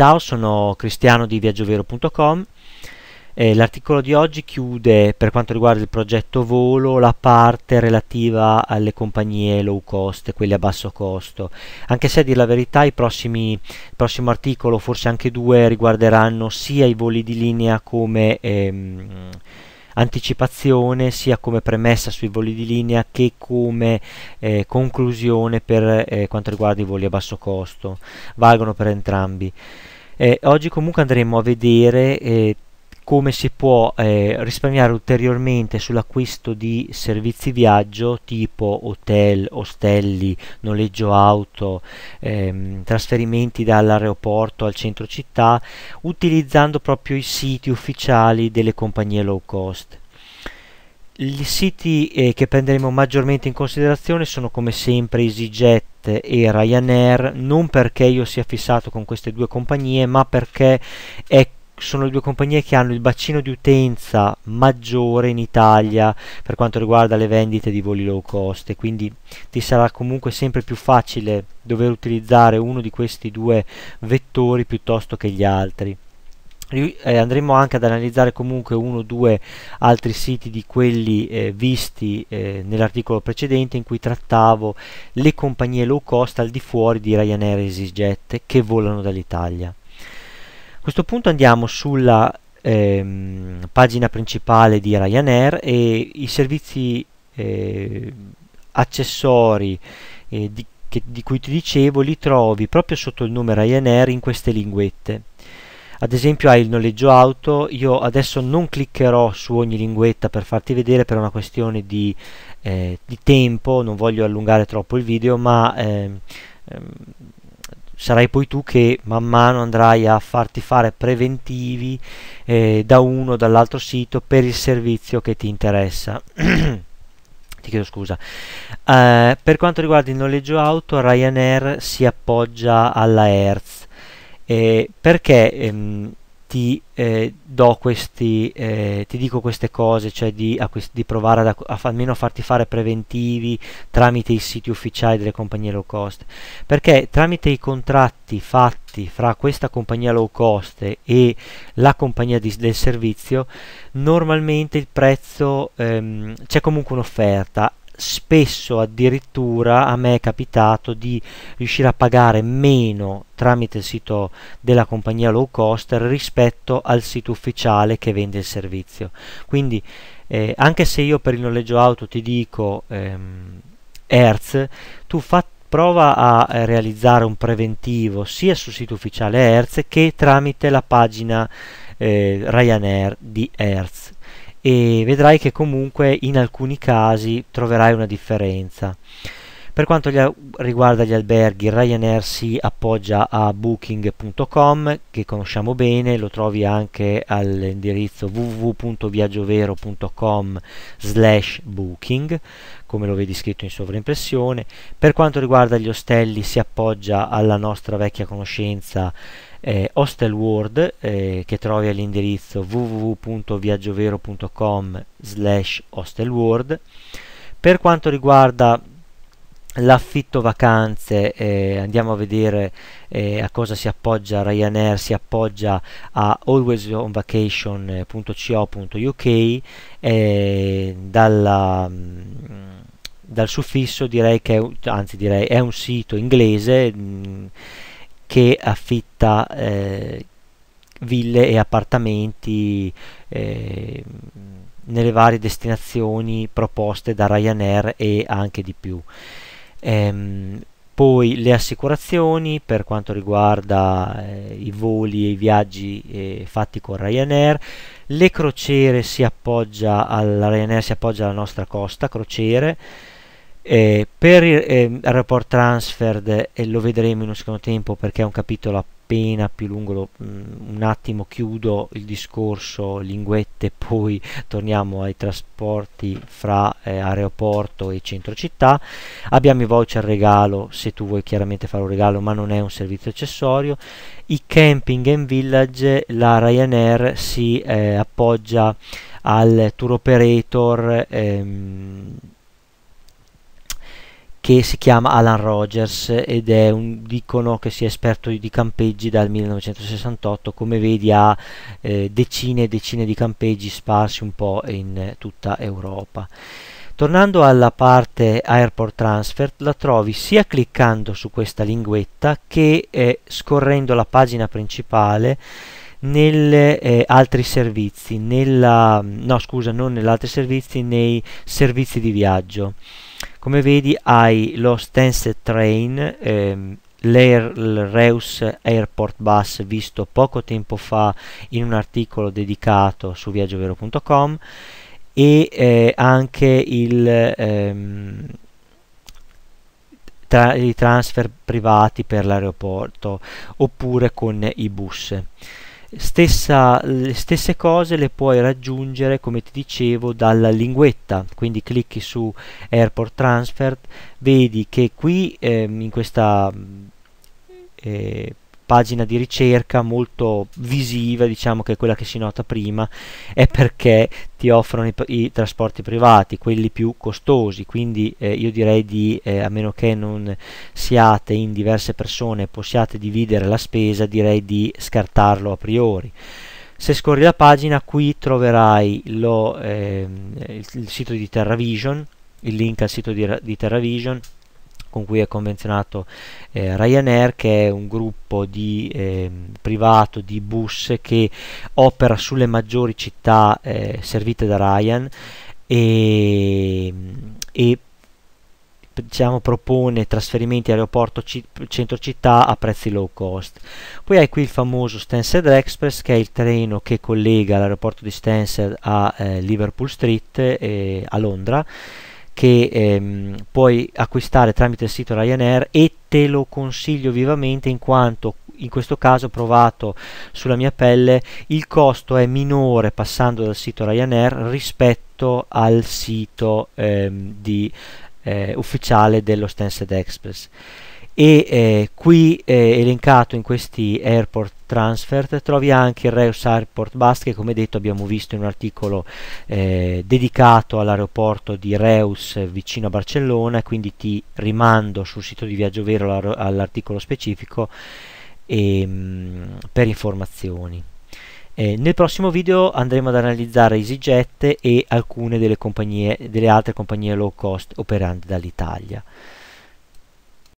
Ciao, sono Cristiano di viaggiovero.com eh, L'articolo di oggi chiude per quanto riguarda il progetto volo la parte relativa alle compagnie low cost, quelle a basso costo, anche se a dire la verità il prossimo articolo, forse anche due, riguarderanno sia i voli di linea come... Ehm, anticipazione sia come premessa sui voli di linea che come eh, conclusione per eh, quanto riguarda i voli a basso costo valgono per entrambi eh, oggi comunque andremo a vedere eh, come si può eh, risparmiare ulteriormente sull'acquisto di servizi viaggio tipo hotel, ostelli, noleggio auto, ehm, trasferimenti dall'aeroporto al centro città utilizzando proprio i siti ufficiali delle compagnie low cost. I siti eh, che prenderemo maggiormente in considerazione sono come sempre EasyJet e Ryanair, non perché io sia fissato con queste due compagnie, ma perché è sono le due compagnie che hanno il bacino di utenza maggiore in Italia per quanto riguarda le vendite di voli low cost e quindi ti sarà comunque sempre più facile dover utilizzare uno di questi due vettori piuttosto che gli altri. Eh, andremo anche ad analizzare comunque uno o due altri siti di quelli eh, visti eh, nell'articolo precedente in cui trattavo le compagnie low cost al di fuori di Ryanair e EasyJet che volano dall'Italia questo punto andiamo sulla ehm, pagina principale di Ryanair e i servizi eh, accessori eh, di, che, di cui ti dicevo li trovi proprio sotto il nome Ryanair in queste linguette ad esempio hai il noleggio auto io adesso non cliccherò su ogni linguetta per farti vedere per una questione di, eh, di tempo non voglio allungare troppo il video ma ehm, ehm sarai poi tu che man mano andrai a farti fare preventivi eh, da uno o dall'altro sito per il servizio che ti interessa. ti chiedo scusa. Eh, per quanto riguarda il noleggio auto, Ryanair si appoggia alla Hertz eh, perché ehm, ti, eh, questi, eh, ti dico queste cose, cioè di, a, di provare ad, a, almeno farti fare preventivi tramite i siti ufficiali delle compagnie low cost, perché tramite i contratti fatti fra questa compagnia low cost e la compagnia di, del servizio, normalmente il prezzo ehm, c'è comunque un'offerta spesso addirittura a me è capitato di riuscire a pagare meno tramite il sito della compagnia low cost rispetto al sito ufficiale che vende il servizio. Quindi eh, anche se io per il noleggio auto ti dico ehm, Hertz, tu fatti prova a realizzare un preventivo sia sul sito ufficiale Hertz che tramite la pagina eh, Ryanair di Hertz e vedrai che comunque in alcuni casi troverai una differenza. Per quanto riguarda gli alberghi, Ryanair si appoggia a booking.com che conosciamo bene, lo trovi anche all'indirizzo www.viaggiovero.com slash booking, come lo vedi scritto in sovraimpressione. Per quanto riguarda gli ostelli si appoggia alla nostra vecchia conoscenza eh, Hostel World eh, che trovi all'indirizzo www.viaggiovero.com slash hostelworld per quanto riguarda l'affitto vacanze eh, andiamo a vedere eh, a cosa si appoggia Ryanair si appoggia a alwaysonvacation.co.uk eh, dalla dal suffisso direi che è, anzi direi è un sito inglese mh, mm, che affitta eh, ville e appartamenti eh, nelle varie destinazioni proposte da Ryanair e anche di più. Ehm, poi le assicurazioni per quanto riguarda eh, i voli e i viaggi eh, fatti con Ryanair, le crociere si appoggia alla Ryanair si appoggia alla nostra costa crociere eh, per il, eh, report transferred, e lo vedremo in un secondo tempo perché è un capitolo appena più lungo, lo, mh, mm, un attimo chiudo il discorso linguette, poi torniamo ai trasporti fra eh, aeroporto e centro città. Abbiamo i voucher regalo se tu vuoi chiaramente fare un regalo, ma non è un servizio accessorio. I camping and village, la Ryanair si eh, appoggia al tour operator. Ehm, che si chiama Alan Rogers ed è un dicono che si è esperto di campeggi dal 1968 come vedi ha eh, decine e decine di campeggi sparsi un po' in tutta Europa tornando alla parte airport transfer la trovi sia cliccando su questa linguetta che eh, scorrendo la pagina principale negli eh, altri servizi nella, no scusa non negli servizi nei servizi di viaggio come vedi hai lo Stance Train ehm, l'Air Reus Airport Bus visto poco tempo fa in un articolo dedicato su viaggiovero.com e eh, anche il, ehm, tra, i transfer privati per l'aeroporto oppure con i bus. Stessa, le stesse cose le puoi raggiungere come ti dicevo dalla linguetta quindi clicchi su airport transfer vedi che qui eh, in questa mm, eh, pagina di ricerca molto visiva, diciamo che è quella che si nota prima, è perché ti offrono i, i trasporti privati, quelli più costosi, quindi eh, io direi di, eh, a meno che non siate in diverse persone e possiate dividere la spesa, direi di scartarlo a priori. Se scorri la pagina qui troverai lo, eh, il, il, sito di TerraVision, il link al sito di, di TerraVision, con cui è convenzionato eh, Ryanair, che è un gruppo di, eh, privato di bus che opera sulle maggiori città eh, servite da Ryan e, e diciamo, propone trasferimenti aeroporto centro città a prezzi low cost. Poi hai qui il famoso Stansted Express che è il treno che collega l'aeroporto di Stansted a eh, Liverpool Street eh, a Londra che ehm, puoi acquistare tramite il sito Ryanair e te lo consiglio vivamente in quanto in questo caso provato sulla mia pelle il costo è minore passando dal sito Ryanair rispetto al sito ehm, di, eh, ufficiale dello Stansted Express e eh, qui eh, elencato in questi airport transfer trovi anche il Reus Airport Bus che come detto abbiamo visto in un articolo eh, dedicato all'aeroporto di Reus vicino a Barcellona quindi ti rimando sul sito di Viaggio Vero all'articolo specifico e, ehm, mh, per informazioni eh, nel prossimo video andremo ad analizzare EasyJet e alcune delle, delle altre compagnie low cost operanti dall'Italia